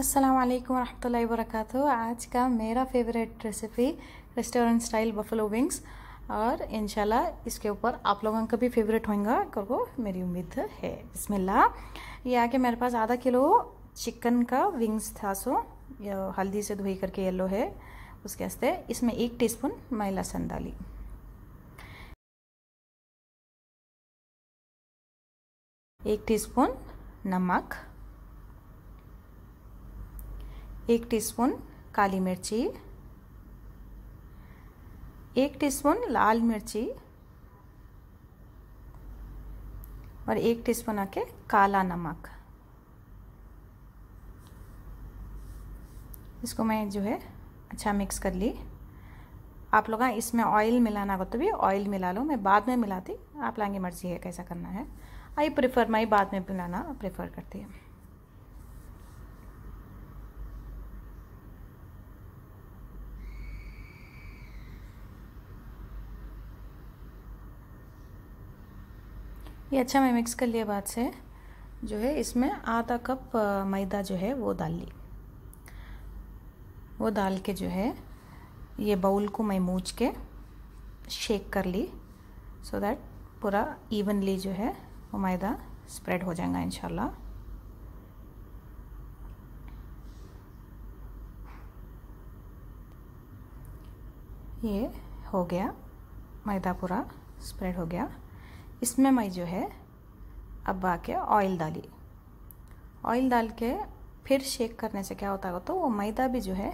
अस्सलाम वालेकुम वरक आज का मेरा favourite recipe restaurant style buffalo wings और इनशाला इसके ऊपर आप लोगों का भी फेवरेट होगा वो मेरी उम्मीद है बिस्मिल्लाह ये आके मेरे पास आधा किलो चिकन का विंग्स था सो हल्दी से धोई करके येलो है उसके वास्ते इसमें एक टीस्पून मैं लहसन डाली एक टीस्पून नमक एक टीस्पून काली मिर्ची एक टीस्पून लाल मिर्ची और एक टीस्पून आके काला नमक इसको मैं जो है अच्छा मिक्स कर ली आप लोग इसमें ऑयल मिलाना हो तो भी ऑयल मिला लो मैं बाद में मिलाती आप लांगी मर्जी है कैसा करना है आई प्रेफर मैं बाद में मिलाना प्रेफर करती हूँ ये अच्छा मैं मिक्स कर लिया बाद से जो है इसमें आधा कप मैदा जो है वो डाल ली वो डाल के जो है ये बाउल को मैं मूछ के शेक कर ली सो दैट पूरा इवनली जो है वो मैदा स्प्रेड हो जाएगा इंशाल्लाह ये हो गया मैदा पूरा स्प्रेड हो गया इसमें मैं जो है अब आके ऑयल डाली ऑयल डाल के फिर शेक करने से क्या होता है तो वो मैदा भी जो है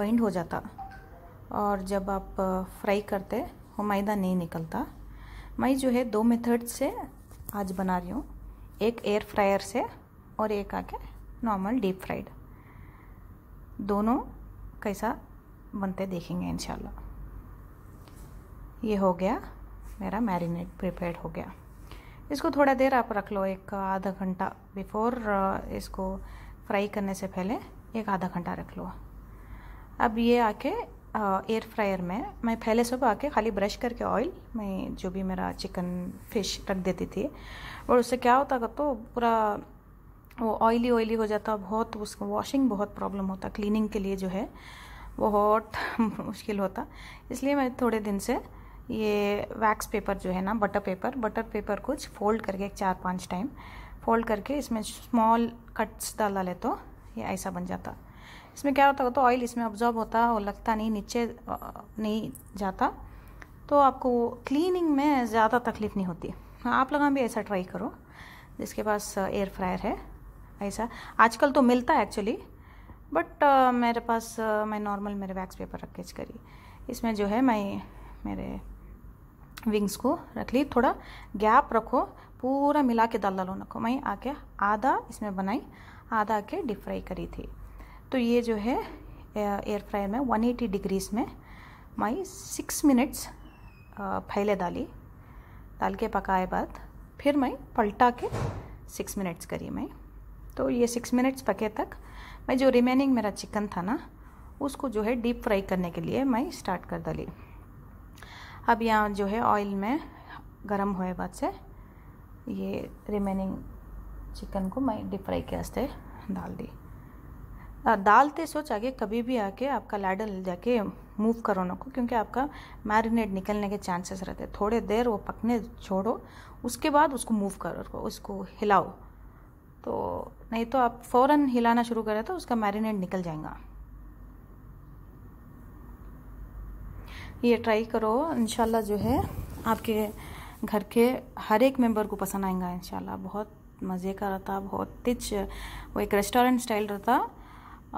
बाइंड हो जाता और जब आप फ्राई करते वो मैदा नहीं निकलता मैं जो है दो मेथड से आज बना रही हूँ एक एयर फ्रायर से और एक आके नॉर्मल डीप फ्राइड दोनों कैसा बनते देखेंगे इंशाल्लाह ये हो गया मेरा मैरिनेट प्रिपेयर हो गया इसको थोड़ा देर आप रख लो एक आधा घंटा बिफोर इसको फ्राई करने से पहले एक आधा घंटा रख लो अब ये आके एयर फ्रायर में मैं पहले सुबह आके खाली ब्रश करके ऑयल मैं जो भी मेरा चिकन फिश रख देती थी और उससे क्या होता तो पूरा वो ऑयली ऑयली हो जाता बहुत उसको वॉशिंग बहुत प्रॉब्लम होता क्लीनिंग के लिए जो है बहुत मुश्किल होता इसलिए मैं थोड़े दिन से ये वैक्स पेपर जो है ना बटर पेपर बटर पेपर कुछ फोल्ड करके एक चार पांच टाइम फोल्ड करके इसमें स्मॉल कट्स डाला ले तो ये ऐसा बन जाता इसमें क्या होता तो ऑयल इसमें ऑब्जॉर्ब होता और लगता नहीं नीचे नहीं जाता तो आपको क्लीनिंग में ज़्यादा तकलीफ नहीं होती आप लगा भी ऐसा ट्राई करो जिसके पास एयर फ्रायर है ऐसा आजकल तो मिलता है एक्चुअली बट मेरे पास मैं नॉर्मल मेरे वैक्स पेपर रख के करी इसमें जो है मैं मेरे विंग्स को रख ली थोड़ा गैप रखो पूरा मिला के दल दालों को मैं आके आधा इसमें बनाई आधा के डीप फ्राई करी थी तो ये जो है एयर फ्राई में 180 डिग्रीज में मैं सिक्स मिनट्स फैले डाली डाल के पकाए बाद फिर मैं पलटा के सिक्स मिनट्स करी मैं तो ये सिक्स मिनट्स पके तक मैं जो रिमेनिंग मेरा चिकन था ना उसको जो है डीप फ्राई करने के लिए मैं स्टार्ट कर डाली अब यहाँ जो है ऑयल में गर्म हुए बाद से ये रिमेनिंग चिकन को मैं डीप फ्राई के वास्ते डाल दी डालते सोच आगे कभी भी आके आपका लैडल जाके मूव करो ना को क्योंकि आपका मैरिनेट निकलने के चांसेस रहते हैं थोड़े देर वो पकने छोड़ो उसके बाद उसको मूव करो उसको हिलाओ तो नहीं तो आप फ़ौरन हिलाना शुरू करें तो उसका मैरिनेट निकल जाएगा ये ट्राई करो इनशाला जो है आपके घर के हर एक मेंबर को पसंद आएगा इनशाला बहुत मज़े का रहता बहुत तिच वो एक रेस्टोरेंट स्टाइल रहता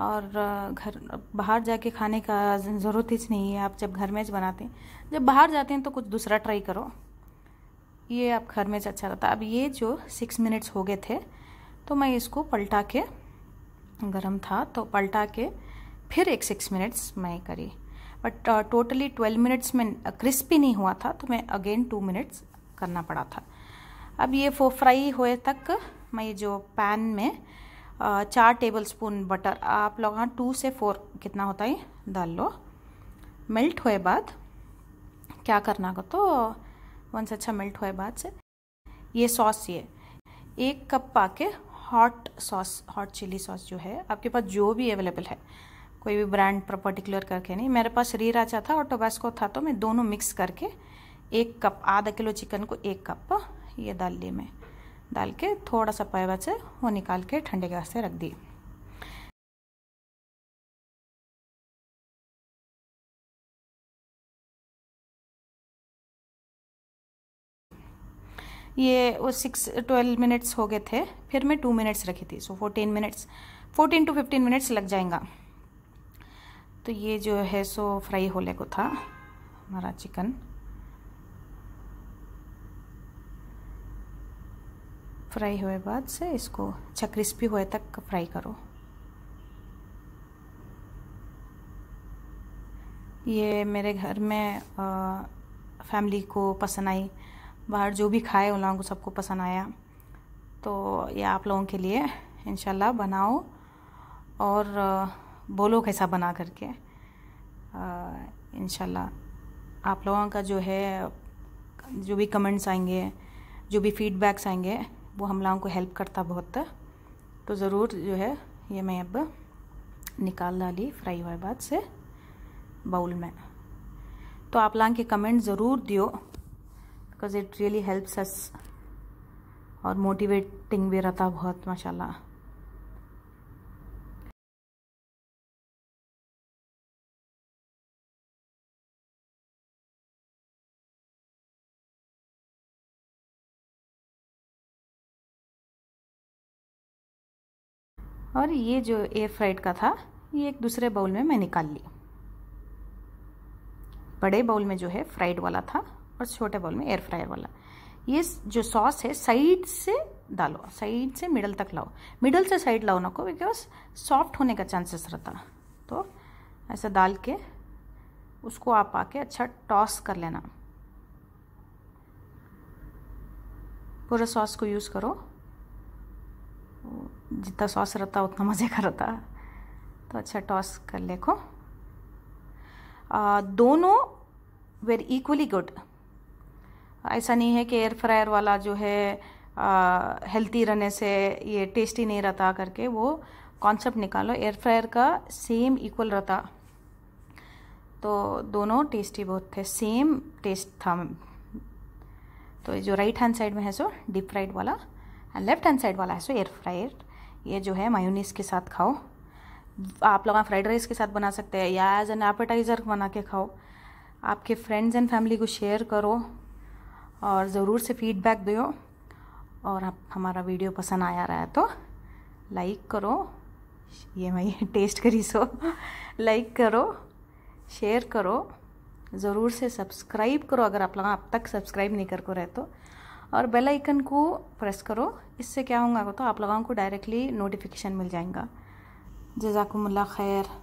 और घर बाहर जाके खाने का ज़रूरत ही नहीं है आप जब घर में बनाते हैं जब बाहर जाते हैं तो कुछ दूसरा ट्राई करो ये आप घर में अच्छा रहता अब ये जो सिक्स मिनट्स हो गए थे तो मैं इसको पलटा के गरम था तो पलटा के फिर एक सिक्स मिनट्स मैं करी बट टोटली ट्वेल्व मिनट्स में क्रिस्पी नहीं हुआ था तो मैं अगेन टू मिनट्स करना पड़ा था अब ये फो फ्राई हुए तक मैं जो पैन में चार टेबल स्पून बटर आप लोग हाँ टू से फोर कितना होता है डाल लो मेल्ट हुए बाद क्या करना को तो वंस अच्छा मेल्ट हुए बाद से ये सॉस ये एक कप पाके hot sauce hot chilli sauce जो है आपके पास जो भी अवेलेबल है कोई भी ब्रांड पर पर्टिकुलर करके नहीं मेरे पास री राजा था और टोबैस्को था तो मैं दोनों मिक्स करके एक कप आधा किलो चिकन को एक कप ये डाल ली मैं डाल के थोड़ा सा पैवा से वो निकाल के ठंडे गैस से रख दी ये वो सिक्स ट्वेल्व मिनट्स हो गए थे फिर मैं टू मिनट्स रखी थी so fourteen minutes fourteen to fifteen minutes लग जाएगा तो ये जो है सो फ्राई होने को था हमारा चिकन फ्राई हुए बाद से इसको अच्छा क्रिस्पी हुए तक फ्राई करो ये मेरे घर में आ, फैमिली को पसंद आई बाहर जो भी खाए उन लोगों को सबको पसंद आया तो ये आप लोगों के लिए इनशाला बनाओ और बोलो कैसा बना करके इन आप लोगों का जो है जो भी कमेंट्स आएंगे जो भी फीडबैक्स आएंगे वो हम लोगों को हेल्प करता बहुत तो ज़रूर जो है ये मैं अब निकाल डाली फ्राई हुए बाद से बाउल में तो आप लोगों के कमेंट ज़रूर दियो because it really helps us और मोटिवेटिंग भी रहता बहुत माशाल्लाह और ये जो एयर फ्राइड का था ये एक दूसरे बाउल में मैं निकाल ली बड़े बाउल में जो है फ्राइड वाला था और छोटे बाउल में एयर फ्रायर वाला ये जो सॉस है साइड से डालो साइड से मिडल तक लाओ मिडल से साइड लाओ ना को बिकॉज सॉफ्ट होने का चांसेस रहता तो ऐसा डाल के उसको आप आके अच्छा टॉस कर लेना पूरा सॉस को यूज़ करो जितना सॉस रहता उतना मज़े का रहता तो अच्छा टॉस कर लेखो दोनों वेर इक्वली गुड ऐसा नहीं है कि एयर फ्रायर वाला जो है हेल्थी रहने से ये टेस्टी नहीं रहता करके वो कॉन्सेप्ट निकालो एयर फ्रायर का सेम इक्वल रहता तो दोनों टेस्टी बहुत थे सेम टेस्ट था तो जो राइट हैंड साइड में है सो डीप फ्राइड वाला एंड लेफ्ट हैंड साइड वाला है सो एयर फ्रायर ये जो है मायूनीस के साथ खाओ आप लोग फ्राइड राइस के साथ बना सकते हैं या एज एन एपेटाइज़र बना के खाओ आपके फ्रेंड्स एंड फैमिली को शेयर करो और ज़रूर से फीडबैक दो और आप हमारा वीडियो पसंद आया रहा है तो लाइक करो ये मैं टेस्ट करी सो लाइक करो शेयर करो ज़रूर से सब्सक्राइब करो अगर आप लोग अब तक सब्सक्राइब नहीं कर को रहे तो और बेल आइकन को प्रेस करो इससे क्या होगा तो आप लोगों को डायरेक्टली नोटिफिकेशन मिल जाएगा जजाकुमल्ला खैर